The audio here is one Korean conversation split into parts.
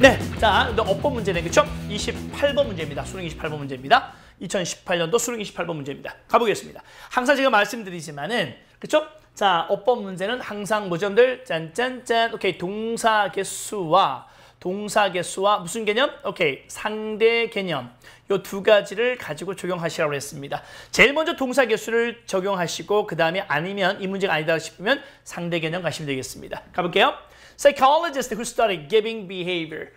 네, 자, 어법 문제 내기죠? 28번 문제입니다. 수능 28번 문제입니다. 2018년도 수능 28번 문제입니다. 가보겠습니다. 항상 제가 말씀드리지만은, 그쵸? 자, 어법 문제는 항상 뭐점들? 짠짠짠. 오케이, 동사 개수와 동사 개수와 무슨 개념? 오케이, 상대 개념. 요 두 가지를 가지고 적용하시라고 했습니다. 제일 먼저 동사 개수를 적용하시고 그 다음에 아니면 이 문제가 아니다 싶으면 상대 개념 가시면 되겠습니다. 가볼게요. Psychologists who study giving behavior.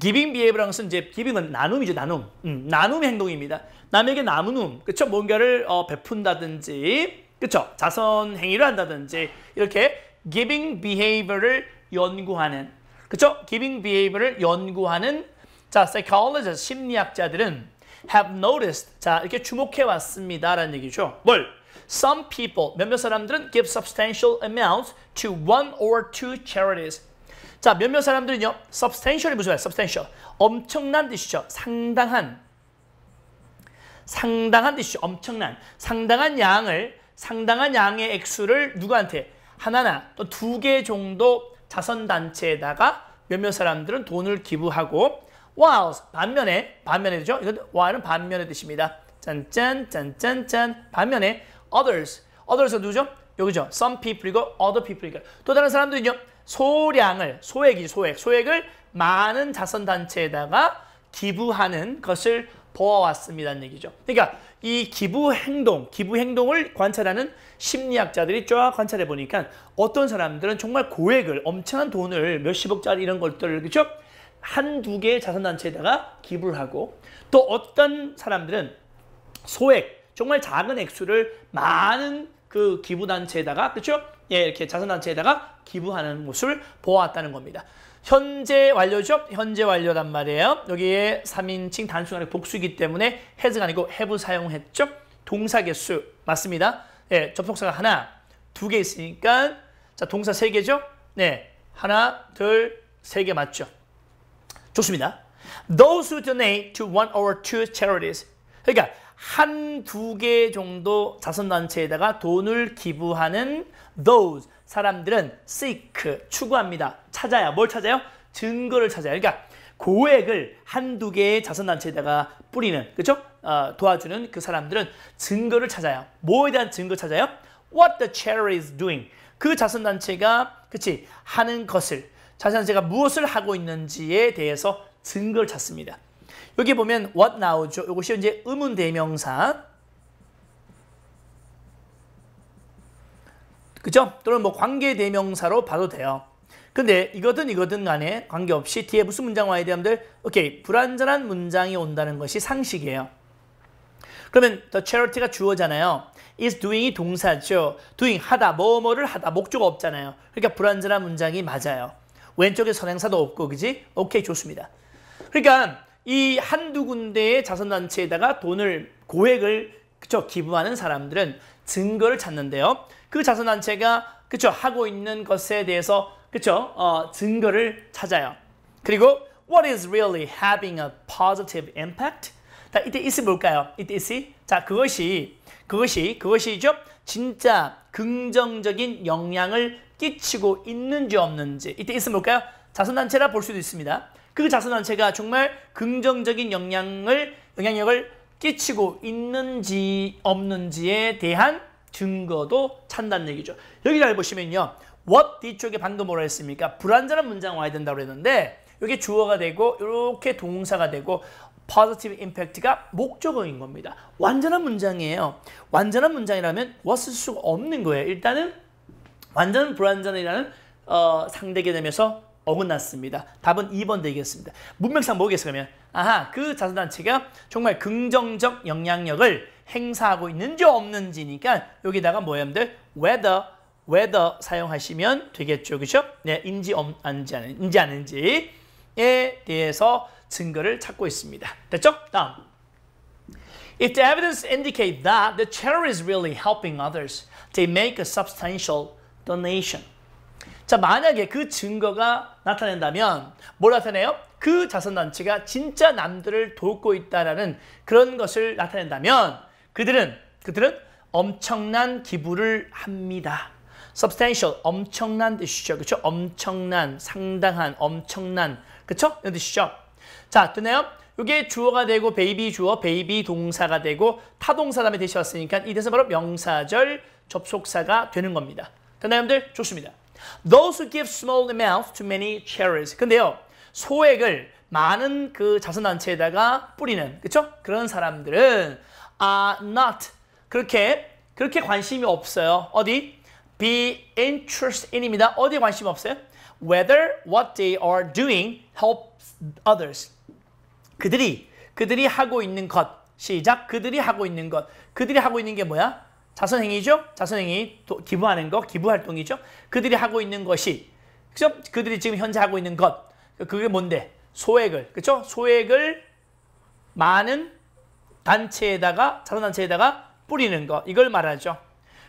giving behavior라는 것은 이제 giving은 나눔이죠, 나눔. 음, 나눔의 행동입니다. 남에게 나눔, 그쵸? 뭔가를 어, 베푼다든지, 그쵸? 자선 행위를 한다든지, 이렇게 giving behavior를 연구하는, 그쵸? giving behavior를 연구하는 자, psychologists, 심리학자들은 have noticed, 자, 이렇게 주목해 왔습니다라는 얘기죠. 뭘? Some people, 몇몇 사람들은 give substantial amounts to one or two charities. 자, 몇몇 사람들은요. substantial이 무슨 말이에요? substantial. 엄청난 뜻이죠. 상당한. 상당한 뜻이죠. 엄청난. 상당한 양을, 상당한 양의 액수를 누구한테? 하나나 또 두 개 정도 자선단체에다가 몇몇 사람들은 돈을 기부하고 w h i l e 반면에 반면에죠. 되 이건 while은 반면의 뜻입니다. 짠짠 짠짠짠 반면에 others. others는 누구죠? 여기죠. some people이고 other people이고 또 다른 사람들이죠. 소량을, 소액이죠. 소액. 소액을 많은 자선단체에다가 기부하는 것을 보아왔습니다는 얘기죠. 그러니까 이 기부 행동, 기부 행동을 관찰하는 심리학자들이 쫙 관찰해 보니까 어떤 사람들은 정말 고액을 엄청난 돈을 몇십억짜리 이런 것들을 그죠 한두 개의 자선단체에다가 기부를 하고 또 어떤 사람들은 소액 정말 작은 액수를 많은 그 기부단체에다가 그렇죠? 예, 이렇게 자선단체에다가 기부하는 모습을 보았다는 겁니다. 현재 완료죠? 현재 완료란 말이에요. 여기에 3인칭 단순간의 복수이기 때문에 해즈가 아니고 해부 사용했죠? 동사 개수 맞습니다. 예, 접속사가 하나, 두 개 있으니까 자 동사 세 개죠? 네, 하나, 둘, 세 개 맞죠? 좋습니다. Those who donate to one or two charities 그러니까 한두개 정도 자선단체에다가 돈을 기부하는 those 사람들은 seek 추구합니다. 찾아야 뭘 찾아요? 증거를 찾아요. 그러니까 고액을 한 두 개의 자선단체에다가 뿌리는 그렇죠? 어, 도와주는 그 사람들은 증거를 찾아요. 뭐에 대한 증거 찾아요? What the charity is doing. 그 자선단체가 그치 하는 것을 자선단체가 무엇을 하고 있는지에 대해서 증거를 찾습니다. 여기 보면 what 나오죠. 이것이 이제 의문 대명사. 그죠? 또는 뭐 관계 대명사로 봐도 돼요. 근데 이거든 이거든 간에 관계없이 뒤에 무슨 문장 와야 돼, 여들 오케이, 불완전한 문장이 온다는 것이 상식이에요. 그러면 the charity가 주어잖아요. is doing이 동사죠. doing, 하다, 뭐뭐를 하다, 목적 없잖아요. 그러니까 불완전한 문장이 맞아요. 왼쪽에 선행사도 없고, 그지? 오케이, 좋습니다. 그러니까 이 한두 군데의 자선단체에다가 돈을 고액을 그쵸 기부하는 사람들은 증거를 찾는데요. 그 자선단체가 그쵸 하고 있는 것에 대해서 그쵸 어, 증거를 찾아요. 그리고 what is really having a positive impact? 자 이때 있 s 이 뭘까요? 이때 있 s 이자 그것이 그것이 그것이죠 진짜 긍정적인 영향을 끼치고 있는지 없는지 이때 is 볼까요 자선단체라 볼 수도 있습니다. 그 자선단체가 정말 긍정적인 영향을, 영향력을 끼치고 있는지 없는지에 대한 증거도 찬다는 얘기죠. 여기 잘 보시면요. what 뒤쪽에 반도 뭐라 했습니까? 불완전한 문장 와야 된다고 했는데 이게 주어가 되고 이렇게 동사가 되고 positive impact가 목적어인 겁니다. 완전한 문장이에요. 완전한 문장이라면 what쓸 수가 없는 거예요. 일단은 완전 불완전이라는 어, 상대 개념에서 어긋났습니다. 답은 2번 되겠습니다. 문맥상 뭐겠어요 그 아하 그 자선단체가 정말 긍정적 영향력을 행사하고 있는지 없는지니까 여기다가 뭐야 여 whether whether 사용하시면 되겠죠. 그죠? 네, 인지 없는지 아지 아닌지에 대해서 증거를 찾고 있습니다. 됐죠? 다음. If the evidence indicate that the charity is really helping others, they make a substantial donation. 자 만약에 그 증거가 나타낸다면 뭘 나타내요? 그 자선단체가 진짜 남들을 돕고 있다라는 그런 것을 나타낸다면 그들은 그들은 엄청난 기부를 합니다. substantial 엄청난 뜻이죠. 그렇죠? 엄청난, 상당한, 엄청난. 그렇죠? 이런 뜻이죠. 자, 되나요? 이게 주어가 되고 베이비 주어, 베이비 동사가 되고 타동사 다음에 대시 으니까 이래서 바로 명사절 접속사가 되는 겁니다. 되나요, 여러분들? 좋습니다. Those who give small amounts to many charities. 근데요. 소액을 많은 그 자선단체에다가 뿌리는 그쵸 그런 사람들은 are not 그렇게 그렇게 관심이 없어요. 어디? be interested in입니다. 어디에 관심 없어요? whether what they are doing helps others. 그들이 그들이 하고 있는 것 시작 그들이 하고 있는 것 그들이 하고 있는 게 뭐야? 자선행위죠. 자선행위 기부하는 거, 기부활동이죠. 그들이 하고 있는 것이 그죠? 그들이 지금 현재 하고 있는 것 그게 뭔데? 소액을 그죠 소액을 많은 단체에다가 자선단체에다가 뿌리는 거, 이걸 말하죠.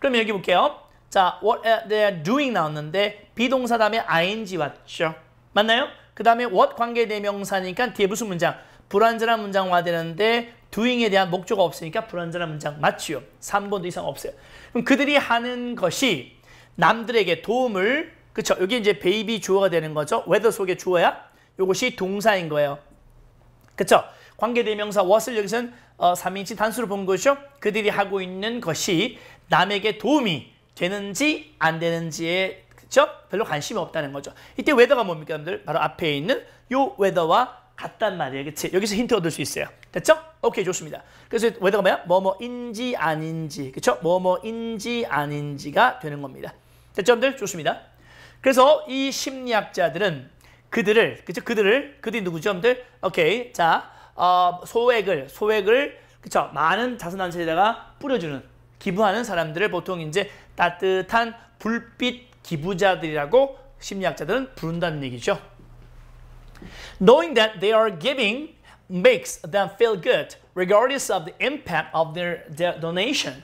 그럼 여기 볼게요. 자, what they're doing 나왔는데 비동사 다음에 ing 왔죠. 맞나요? 그 다음에 what 관계대명사니까 뒤에 무슨 문장? 불완전한 문장화 되는데 doing에 대한 목적가 없으니까 불완전한 문장 맞지요. 3번도 이상 없어요. 그럼 그들이 하는 것이 남들에게 도움을 그죠 여기 이제 베이비 주어가 되는 거죠. w 더속에 주어야 이것이 동사인 거예요. 그죠 관계대명사 what을 여기서는 어, 3인치 단수로 본것이죠 그들이 하고 있는 것이 남에게 도움이 되는지 안 되는지에 그죠 별로 관심이 없다는 거죠. 이때 w 더가 뭡니까? 여러분들 바로 앞에 있는 요 w 더와 같단 말이에요. 그치? 여기서 힌트 얻을 수 있어요. 됐죠? 오케이, 좋습니다. 그래서 왜다가 뭐야? 뭐뭐인지 아닌지, 그쵸? 뭐뭐인지 아닌지가 되는 겁니다. 됐죠, 여러분들? 좋습니다. 그래서 이 심리학자들은 그들을, 그쵸? 그들을, 그들이 누구죠, 여러분들? 오케이, 자, 어, 소액을, 소액을, 그쵸? 많은 자선단체에다가 뿌려주는, 기부하는 사람들을 보통 이제 따뜻한 불빛 기부자들이라고 심리학자들은 부른다는 얘기죠. Knowing that they are giving makes them feel good regardless of the impact of their, their donation.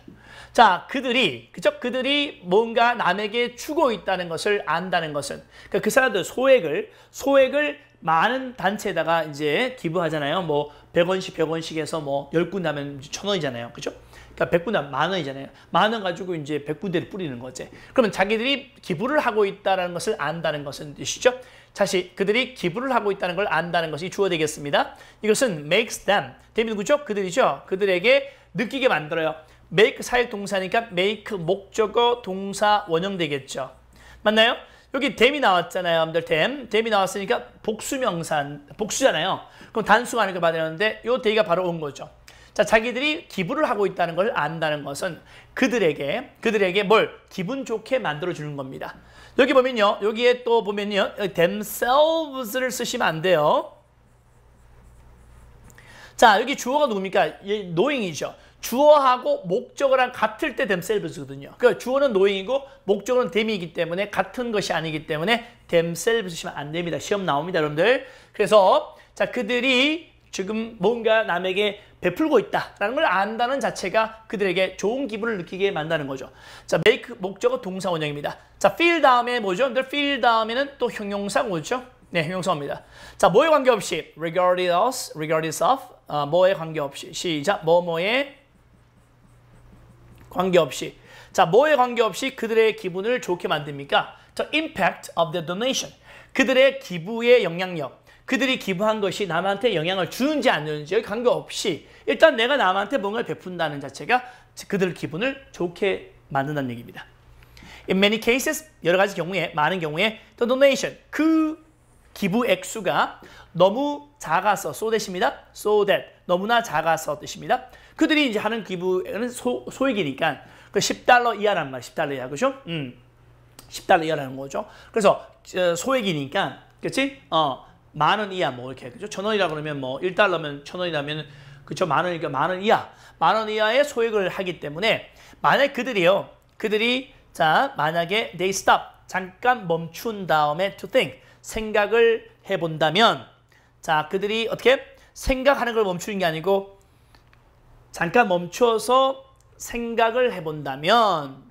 자, 그들이, 그저 그들이 뭔가 남에게 주고 있다는 것을 안다는 것은 그러니까 그 사람들 소액을, 소액을 많은 단체에다가 이제 기부하잖아요. 뭐 100원씩 100원씩 해서 뭐 10군 하면 1000원이잖아요. 그죠? 그러니까 100군 하면 만 원이잖아요. 만 원 가지고 이제 100군데를 뿌리는 거지. 그러면 자기들이 기부를 하고 있다는 것을 안다는 것은 뜻이죠. 다시 그들이 기부를 하고 있다는 걸 안다는 것이 주어 되겠습니다. 이것은 makes them. 대민 구죠? 그들이죠. 그들에게 느끼게 만들어요. make 사역 동사니까 make 목적어 동사 원형 되겠죠. 맞나요? 여기 댐이 나왔잖아요. 여러분들 댐. 댐이 나왔으니까 복수명사, 복수잖아요. 그럼 단수가 아니까 받아야 하는데 요 데이가 바로 온 거죠. 자, 자기들이 기부를 하고 있다는 걸 안다는 것은 그들에게 그들에게 뭘 기분 좋게 만들어 주는 겁니다. 여기 보면요. 여기에 또 보면요. themselves를 쓰시면 안 돼요. 자, 여기 주어가 누굽니까? 노잉이죠. 주어하고 목적어랑 같을 때 themselves거든요. 그러니까 주어는 노잉이고 목적어는 them이기 때문에 같은 것이 아니기 때문에 themselves 쓰시면 안 됩니다. 시험 나옵니다, 여러분들. 그래서 자, 그들이 지금 뭔가 남에게 베풀고 있다라는 걸 안다는 자체가 그들에게 좋은 기분을 느끼게 만드는 거죠. 자, make 목적어 동사 원형입니다. 자, feel 다음에 뭐죠? 근데 feel 다음에는 또 형용사 뭐죠? 네, 형용사입니다. 자, 뭐에 관계없이 regard us, regard itself, 아, 뭐에 관계없이 시작 뭐뭐에 관계없이 자, 뭐에 관계없이 그들의 기분을 좋게 만듭니까? t impact of the donation. 그들의 기부의 영향력. 그들이 기부한 것이 남한테 영향을 주는지 안 주는지에 관계없이 일단 내가 남한테 뭔가를 베푼다는 자체가 그들 기분을 좋게 만든다는 얘기입니다. In many cases, 여러 가지 경우에, 많은 경우에 the donation, 그 기부 액수가 너무 작아서 so that입니다. so that, 너무나 작아서 뜻입니다. 그들이 이제 하는 기부는 소, 소액이니까 그 10달러 이하란 말, 10달러 이하, 그죠? 음, 10달러 이하라는 거죠. 그래서 소액이니까, 그치? 어, 만원 이하 뭐 이렇게 그죠? 천 원이라 그러면 뭐 1달러면 천 원이라면 그쵸 만 원이니까 만 원 이하 만 원 이하의 소액을 하기 때문에 만약 그들이요 그들이 자 만약에 they stop 잠깐 멈춘 다음에 to think 생각을 해본다면 자 그들이 어떻게 생각하는 걸 멈추는 게 아니고 잠깐 멈춰서 생각을 해본다면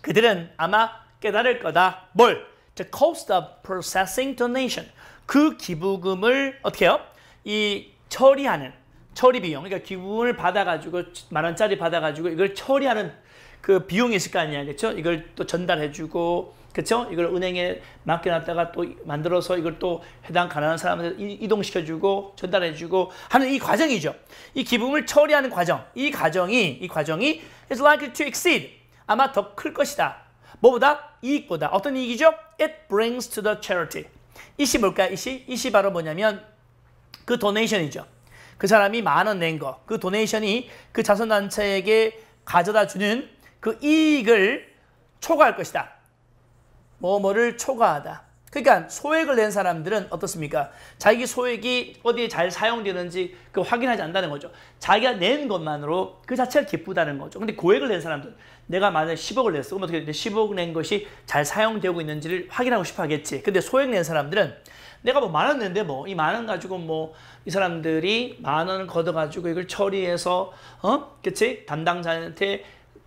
그들은 아마 깨달을 거다. 뭘? The cost of processing donation. 그 기부금을 어떻게 해요? 이 처리하는 처리 비용, 그러니까 기부금을 받아가지고 만 원짜리 받아가지고 이걸 처리하는 그 비용이 있을 거 아니야, 그렇죠? 이걸 또 전달해주고, 그렇죠? 이걸 은행에 맡겨놨다가 또 만들어서 이걸 또 해당 가난한 사람한테 이동시켜주고 전달해주고 하는 이 과정이죠. 이 기부금을 처리하는 과정, 이 과정이 이 과정이 is likely to exceed 아마 더 클 것이다. 뭐보다 이익보다 어떤 이익이죠? It brings to the charity. 이시 뭘까? 이시? 이 시 바로 뭐냐면 그 도네이션이죠. 그 사람이 만 원 낸 거. 그 도네이션이 그 자선단체에게 가져다 주는 그 이익을 초과할 것이다. 뭐 뭐를 초과하다. 그러니까 소액을 낸 사람들은 어떻습니까? 자기 소액이 어디에 잘 사용되는지 그 확인하지 않는다는 거죠. 자기가 낸 것만으로 그 자체가 기쁘다는 거죠. 근데 고액을 낸사람들 내가 만약에 10억을 냈어. 그럼 어떻게 돼? 10억 낸 것이 잘 사용되고 있는지를 확인하고 싶어 하겠지. 근데 소액 낸 사람들은 내가 뭐 만원 냈는데 뭐이만 원 가지고 뭐 이 사람들이 만 원을 걷어가지고 이걸 처리해서 어? 그치? 담당자한테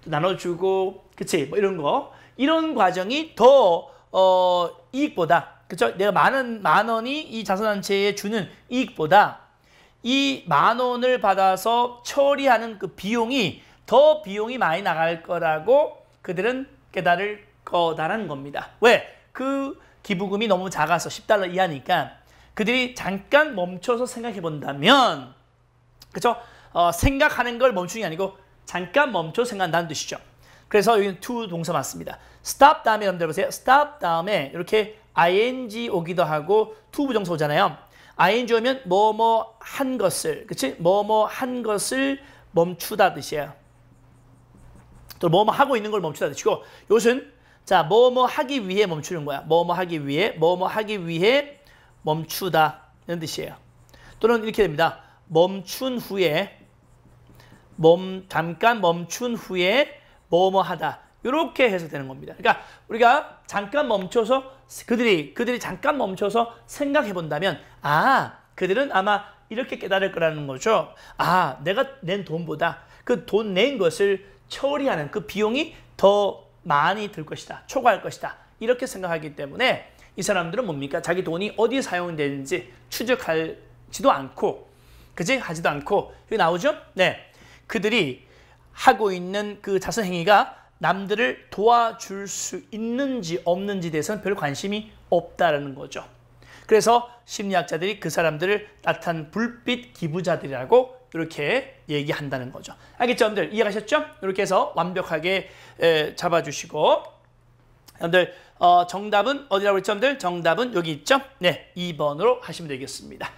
나눠주고 그치? 뭐 이런 거. 이런 과정이 더 어, 이익보다 그죠 내가 많은 만 원이 이자산단체에 주는 이익보다 이 만 원을 받아서 처리하는 그 비용이 더 비용이 많이 나갈 거라고 그들은 깨달을 거다라는 겁니다. 왜? 그 기부금이 너무 작아서 10달러 이하니까 그들이 잠깐 멈춰서 생각해 본다면 그죠 어, 생각하는 걸 멈추는 게 아니고 잠깐 멈춰 생각한다는 뜻이죠. 그래서 여기는 to 동사 맞습니다. stop 다음에 여러분 들보세요 stop 다음에 이렇게 ing 오기도 하고 to 부정사 오잖아요. ing 오면 뭐뭐 뭐 한 것을, 그치? 뭐뭐 뭐 한 것을 멈추다 뜻이에요. 또 뭐뭐 뭐 하고 있는 걸 멈추다 뜻이고 요것은 자 뭐 뭐 하기 위해 멈추는 거야. 뭐뭐 하기 위해, 뭐뭐 하기 위해 멈추다 이런 뜻이에요. 또는 이렇게 됩니다. 멈춘 후에 멈 잠깐 멈춘 후에 뭐뭐하다 이렇게 해석되는 겁니다. 그러니까 우리가 잠깐 멈춰서 그들이 그들이 잠깐 멈춰서 생각해 본다면 아 그들은 아마 이렇게 깨달을 거라는 거죠. 아 내가 낸 돈보다 그 돈 낸 것을 처리하는 그 비용이 더 많이 들 것이다. 초과할 것이다. 이렇게 생각하기 때문에 이 사람들은 뭡니까? 자기 돈이 어디에 사용되는지 추적할지도 않고 그지? 하지도 않고 여기 나오죠? 네. 그들이 하고 있는 그 자선 행위가 남들을 도와줄 수 있는지 없는지 대해서는 별 관심이 없다라는 거죠. 그래서 심리학자들이 그 사람들을 나타난 불빛 기부자들이라고 이렇게 얘기한다는 거죠. 알겠죠, 여러분들? 이해가셨죠? 이렇게 해서 완벽하게 에, 잡아주시고 여러분들 어, 정답은 어디라고 했죠, 여러분들? 정답은 여기 있죠? 네, 2번으로 하시면 되겠습니다.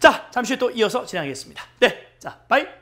자, 잠시 또 이어서 진행하겠습니다. 네, 자, 바이!